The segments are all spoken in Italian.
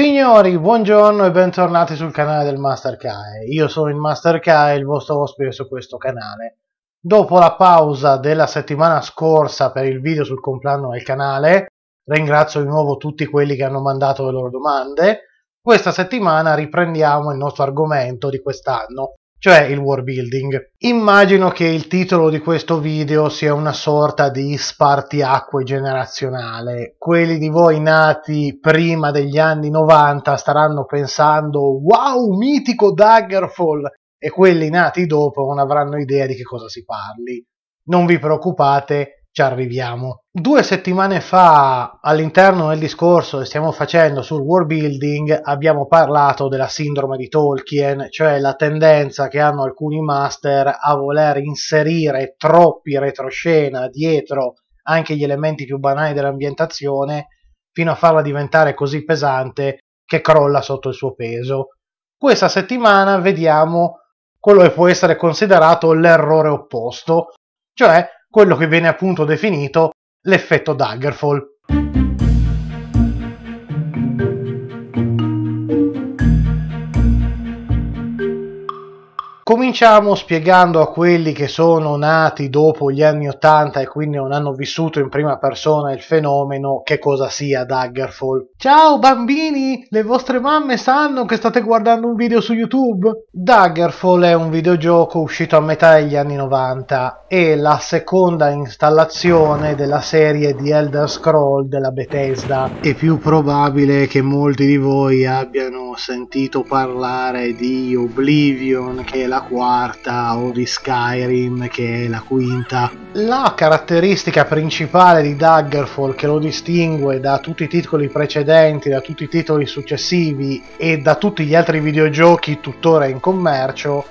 Signori, buongiorno e bentornati sul canale del Master Kai. Io sono il Master Kai, il vostro ospite su questo canale. Dopo la pausa della settimana scorsa per il video sul compleanno del canale, ringrazio di nuovo tutti quelli che hanno mandato le loro domande. Questa settimana riprendiamo il nostro argomento di quest'anno, cioè il war building. Immagino che il titolo di questo video sia una sorta di spartiacque generazionale. Quelli di voi nati prima degli anni 90 staranno pensando wow, mitico Daggerfall e quelli nati dopo non avranno idea di che cosa si parli. Non vi preoccupate, ci arriviamo. Due settimane fa, all'interno del discorso che stiamo facendo sul world building, abbiamo parlato della sindrome di Tolkien, cioè la tendenza che hanno alcuni master a voler inserire troppi retroscena dietro anche gli elementi più banali dell'ambientazione, fino a farla diventare così pesante che crolla sotto il suo peso. Questa settimana vediamo quello che può essere considerato l'errore opposto, cioè quello che viene appunto definito l'effetto Daggerfall. Cominciamo spiegando a quelli che sono nati dopo gli anni 80 e quindi non hanno vissuto in prima persona il fenomeno che cosa sia Daggerfall. Ciao bambini, le vostre mamme sanno che state guardando un video su YouTube? Daggerfall è un videogioco uscito a metà degli anni 90 e la seconda installazione della serie di Elder Scroll della Bethesda. È più probabile che molti di voi abbiano sentito parlare di Oblivion che è la la quarta o di Skyrim che è la quinta. La caratteristica principale di Daggerfall che lo distingue da tutti i titoli precedenti, da tutti i titoli successivi e da tutti gli altri videogiochi tuttora in commercio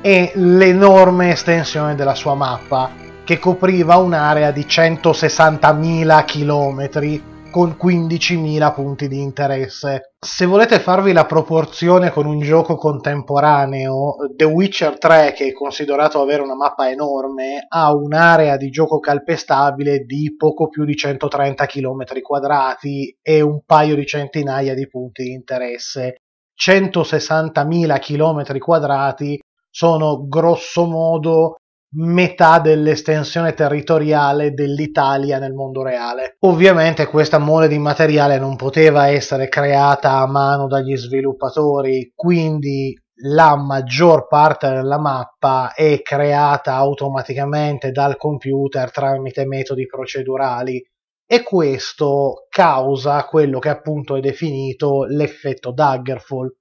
è l'enorme estensione della sua mappa che copriva un'area di 160.000 chilometri con 15.000 punti di interesse. Se volete farvi la proporzione con un gioco contemporaneo, The Witcher 3, che è considerato avere una mappa enorme, ha un'area di gioco calpestabile di poco più di 130 km quadrati e un paio di centinaia di punti di interesse. 160.000 km quadrati sono grosso modo metà dell'estensione territoriale dell'Italia nel mondo reale. Ovviamente questa mole di materiale non poteva essere creata a mano dagli sviluppatori, quindi la maggior parte della mappa è creata automaticamente dal computer tramite metodi procedurali e questo causa quello che appunto è definito l'effetto Daggerfall.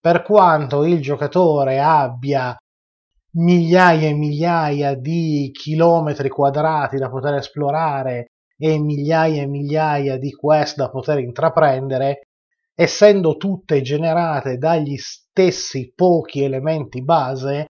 Per quanto il giocatore abbia migliaia e migliaia di chilometri quadrati da poter esplorare e migliaia e migliaia di quest da poter intraprendere, essendo tutte generate dagli stessi pochi elementi base,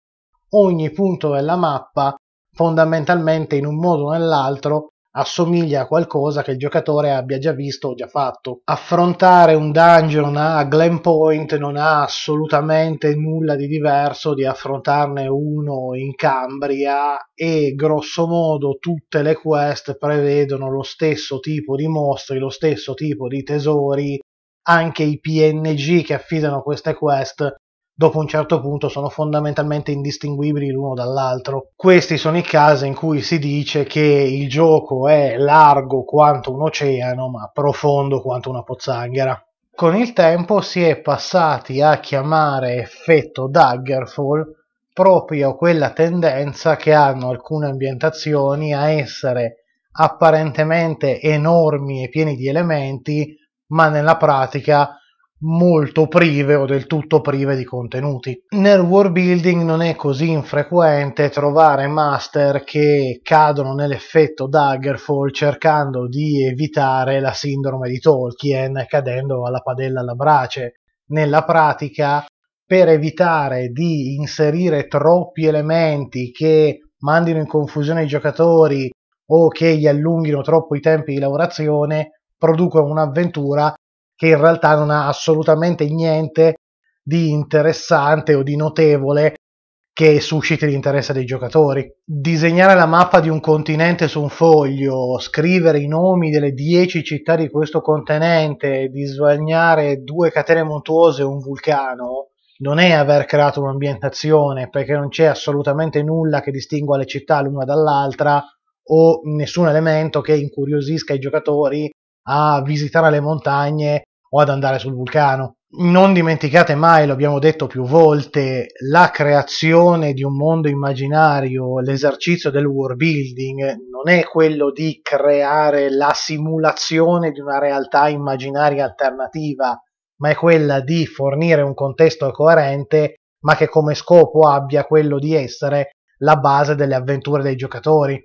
ogni punto della mappa fondamentalmente in un modo o nell'altro assomiglia a qualcosa che il giocatore abbia già visto o già fatto. Affrontare un dungeon a Glen Point non ha assolutamente nulla di diverso di affrontarne uno in Cambria e grosso modo tutte le quest prevedono lo stesso tipo di mostri, lo stesso tipo di tesori, anche i PNG che affidano queste quest dopo un certo punto sono fondamentalmente indistinguibili l'uno dall'altro. Questi sono i casi in cui si dice che il gioco è largo quanto un oceano, ma profondo quanto una pozzanghera. Con il tempo si è passati a chiamare effetto Daggerfall proprio quella tendenza che hanno alcune ambientazioni a essere apparentemente enormi e pieni di elementi, ma nella pratica molto prive o del tutto prive di contenuti. Nel world building non è così infrequente trovare master che cadono nell'effetto Daggerfall cercando di evitare la sindrome di Tolkien cadendo alla padella alla brace. Nella pratica, per evitare di inserire troppi elementi che mandino in confusione i giocatori o che gli allunghino troppo i tempi di lavorazione, producono un'avventura che in realtà non ha assolutamente niente di interessante o di notevole che susciti l'interesse dei giocatori. Disegnare la mappa di un continente su un foglio, scrivere i nomi delle dieci città di questo continente, disegnare due catene montuose e un vulcano, non è aver creato un'ambientazione, perché non c'è assolutamente nulla che distingua le città l'una dall'altra o nessun elemento che incuriosisca i giocatori a visitare le montagne o ad andare sul vulcano. Non dimenticate mai, l'abbiamo detto più volte, la creazione di un mondo immaginario, l'esercizio del world building non è quello di creare la simulazione di una realtà immaginaria alternativa, ma è quella di fornire un contesto coerente, ma che come scopo abbia quello di essere la base delle avventure dei giocatori.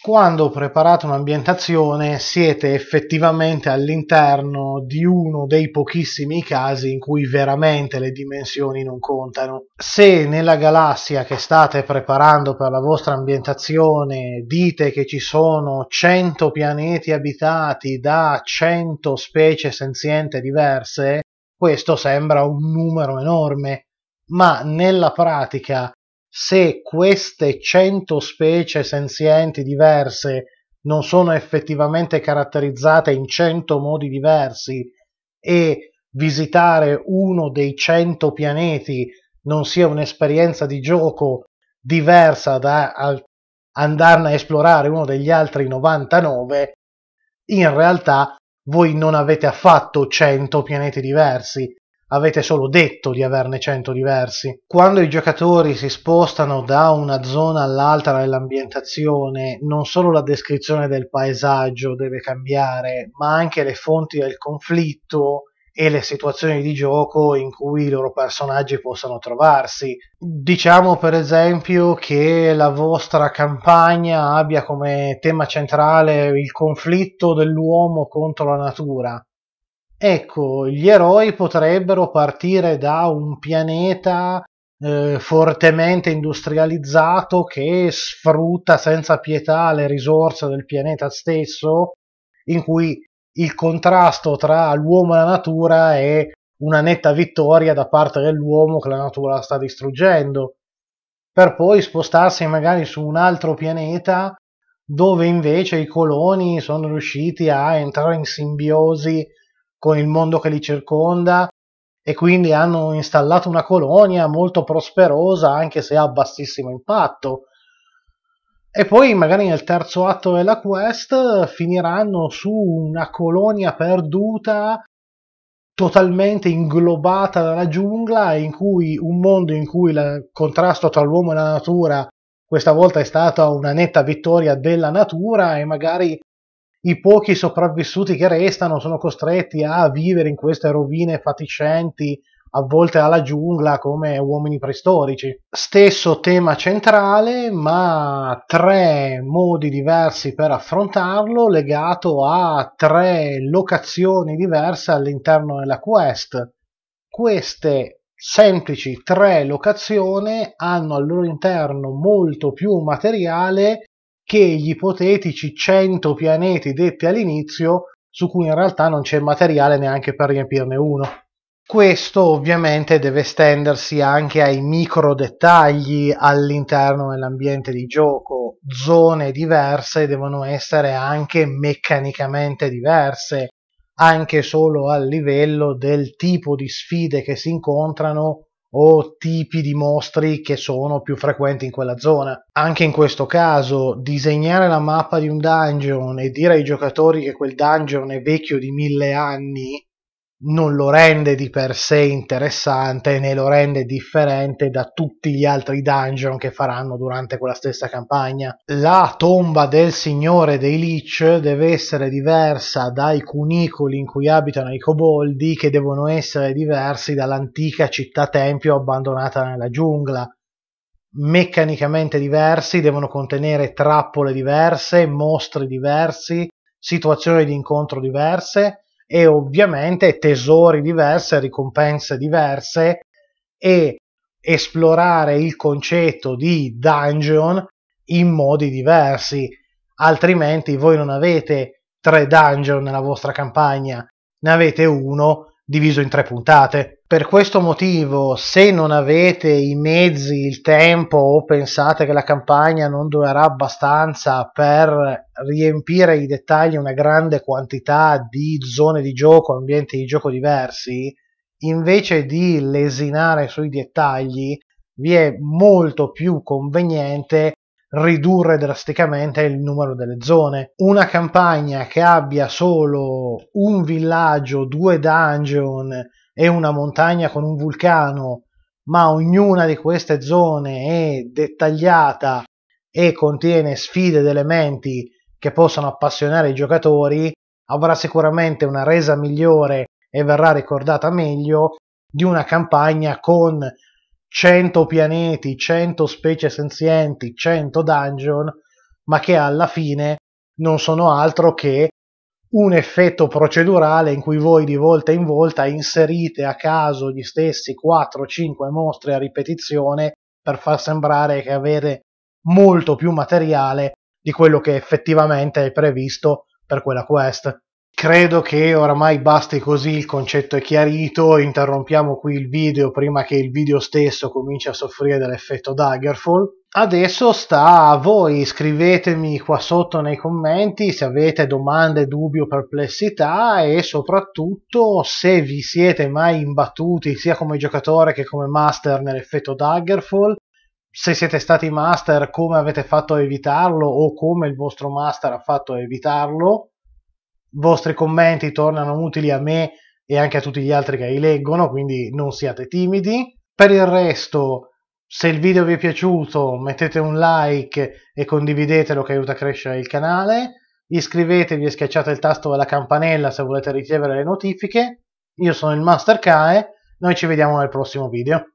Quando preparate un'ambientazione siete effettivamente all'interno di uno dei pochissimi casi in cui veramente le dimensioni non contano. Se nella galassia che state preparando per la vostra ambientazione dite che ci sono 100 pianeti abitati da 100 specie senziente diverse, questo sembra un numero enorme, ma nella pratica se queste 100 specie senzienti diverse non sono effettivamente caratterizzate in 100 modi diversi e visitare uno dei 100 pianeti non sia un'esperienza di gioco diversa da andarne a esplorare uno degli altri 99, in realtà voi non avete affatto 100 pianeti diversi, avete solo detto di averne 100 diversi. Quando i giocatori si spostano da una zona all'altra dell'ambientazione, non solo la descrizione del paesaggio deve cambiare, ma anche le fonti del conflitto e le situazioni di gioco in cui i loro personaggi possano trovarsi. Diciamo per esempio che la vostra campagna abbia come tema centrale il conflitto dell'uomo contro la natura Ecco, gli eroi potrebbero partire da un pianeta eh, fortemente industrializzato che sfrutta senza pietà le risorse del pianeta stesso, in cui il contrasto tra l'uomo e la natura è una netta vittoria da parte dell'uomo che la natura sta distruggendo, per poi spostarsi magari su un altro pianeta dove invece i coloni sono riusciti a entrare in simbiosi con il mondo che li circonda e quindi hanno installato una colonia molto prosperosa anche se a bassissimo impatto. E poi magari nel terzo atto della quest finiranno su una colonia perduta totalmente inglobata dalla giungla in cui un mondo in cui il contrasto tra l'uomo e la natura questa volta è stata una netta vittoria della natura e magari i pochi sopravvissuti che restano sono costretti a vivere in queste rovine fatiscenti a volte alla giungla come uomini preistorici. Stesso tema centrale, ma tre modi diversi per affrontarlo, legato a tre locazioni diverse all'interno della quest. Queste semplici tre locazioni hanno al loro interno molto più materiale che gli ipotetici 100 pianeti detti all'inizio, su cui in realtà non c'è materiale neanche per riempirne uno. Questo ovviamente deve estendersi anche ai micro dettagli all'interno dell'ambiente di gioco. Zone diverse devono essere anche meccanicamente diverse, anche solo a livello del tipo di sfide che si incontrano o tipi di mostri che sono più frequenti in quella zona. Anche in questo caso, disegnare la mappa di un dungeon e dire ai giocatori che quel dungeon è vecchio di mille anni non lo rende di per sé interessante né lo rende differente da tutti gli altri dungeon che faranno durante quella stessa campagna. La tomba del signore dei Lich deve essere diversa dai cunicoli in cui abitano i coboldi che devono essere diversi dall'antica città tempio abbandonata nella giungla. Meccanicamente diversi, devono contenere trappole diverse, mostri diversi, situazioni di incontro diverse e ovviamente tesori diverse, ricompense diverse e esplorare il concetto di dungeon in modi diversi, altrimenti voi non avete tre dungeon nella vostra campagna, ne avete uno diviso in tre puntate. Per questo motivo, se non avete i mezzi, il tempo o pensate che la campagna non durerà abbastanza per riempire i dettagli una grande quantità di zone di gioco, ambienti di gioco diversi, invece di lesinare sui dettagli, vi è molto più conveniente ridurre drasticamente il numero delle zone. Una campagna che abbia solo un villaggio, due dungeon, e una montagna con un vulcano, ma ognuna di queste zone è dettagliata e contiene sfide ed elementi che possono appassionare i giocatori, avrà sicuramente una resa migliore e verrà ricordata meglio di una campagna con 100 pianeti, 100 specie senzienti, 100 dungeon, ma che alla fine non sono altro che un effetto procedurale in cui voi di volta in volta inserite a caso gli stessi 4-5 mostri a ripetizione per far sembrare che avete molto più materiale di quello che effettivamente è previsto per quella quest. Credo che oramai basti così, il concetto è chiarito, interrompiamo qui il video prima che il video stesso cominci a soffrire dell'effetto Daggerfall. Adesso sta a voi, scrivetemi qua sotto nei commenti se avete domande, dubbi o perplessità e soprattutto se vi siete mai imbattuti sia come giocatore che come master nell'effetto Daggerfall, se siete stati master come avete fatto a evitarlo o come il vostro master ha fatto a evitarlo vostri commenti tornano utili a me e anche a tutti gli altri che li leggono, quindi non siate timidi. Per il resto, se il video vi è piaciuto, mettete un like e condividetelo che aiuta a crescere il canale. Iscrivetevi e schiacciate il tasto della campanella se volete ricevere le notifiche. Io sono il Master Kae, noi ci vediamo nel prossimo video.